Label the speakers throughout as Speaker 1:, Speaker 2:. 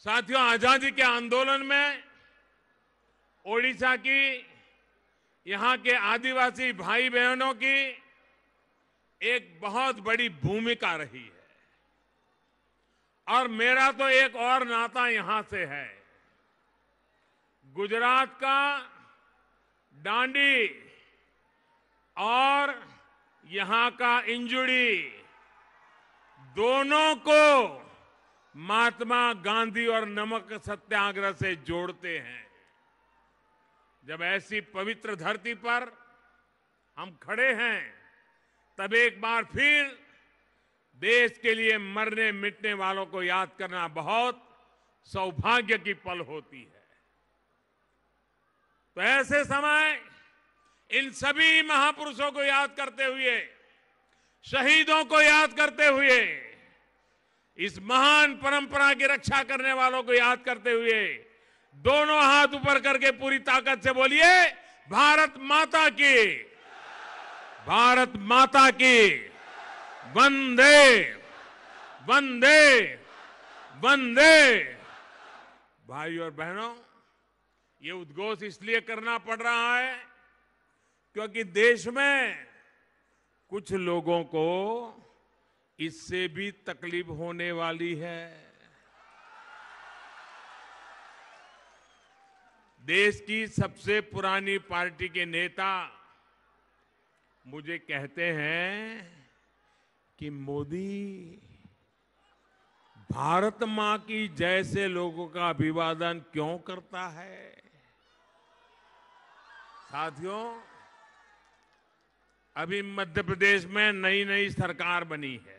Speaker 1: साथियों आजादी के आंदोलन में ओडिशा की यहां के आदिवासी भाई बहनों की एक बहुत बड़ी भूमिका रही है और मेरा तो एक और नाता यहां से है गुजरात का डांडी और यहां का इंजुड़ी दोनों को महात्मा गांधी और नमक सत्याग्रह से जोड़ते हैं जब ऐसी पवित्र धरती पर हम खड़े हैं तब एक बार फिर देश के लिए मरने मिटने वालों को याद करना बहुत सौभाग्य की पल होती है तो ऐसे समय इन सभी महापुरुषों को याद करते हुए शहीदों को याद करते हुए इस महान परंपरा की रक्षा करने वालों को याद करते हुए दोनों हाथ ऊपर करके पूरी ताकत से बोलिए भारत माता की भारत माता की वंदे वंदे वंदे भाई और बहनों ये उद्घोष इसलिए करना पड़ रहा है क्योंकि देश में कुछ लोगों को इससे भी तकलीफ होने वाली है देश की सबसे पुरानी पार्टी के नेता मुझे कहते हैं कि मोदी भारत मां की जैसे लोगों का अभिवादन क्यों करता है साथियों अभी मध्य प्रदेश में नई नई सरकार बनी है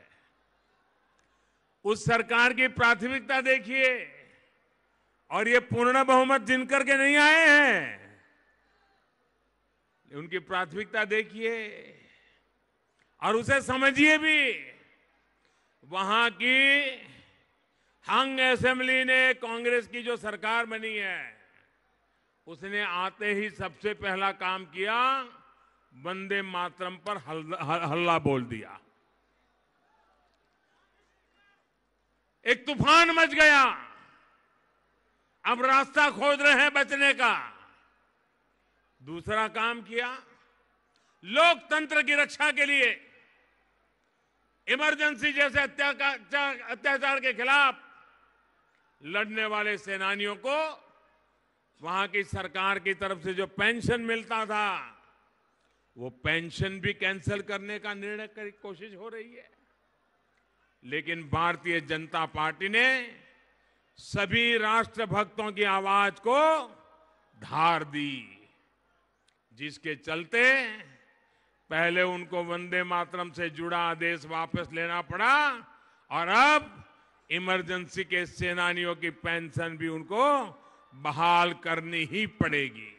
Speaker 1: उस सरकार की प्राथमिकता देखिए और ये पूर्ण बहुमत जिन करके नहीं आए हैं उनकी प्राथमिकता देखिए और उसे समझिए भी वहां की हंग असेंबली ने कांग्रेस की जो सरकार बनी है उसने आते ही सबसे पहला काम किया वंदे मातरम पर हल्ला, बोल दिया एक तूफान मच गया अब रास्ता खोज रहे हैं बचने का दूसरा काम किया लोकतंत्र की रक्षा के लिए इमरजेंसी जैसे अत्याचार के खिलाफ लड़ने वाले सेनानियों को वहां की सरकार की तरफ से जो पेंशन मिलता था वो पेंशन भी कैंसिल करने का निर्णय की कोशिश हो रही है लेकिन भारतीय जनता पार्टी ने सभी राष्ट्रभक्तों की आवाज को धार दी जिसके चलते पहले उनको वंदे मातरम से जुड़ा आदेश वापस लेना पड़ा और अब इमरजेंसी के सेनानियों की पेंशन भी उनको बहाल करनी ही पड़ेगी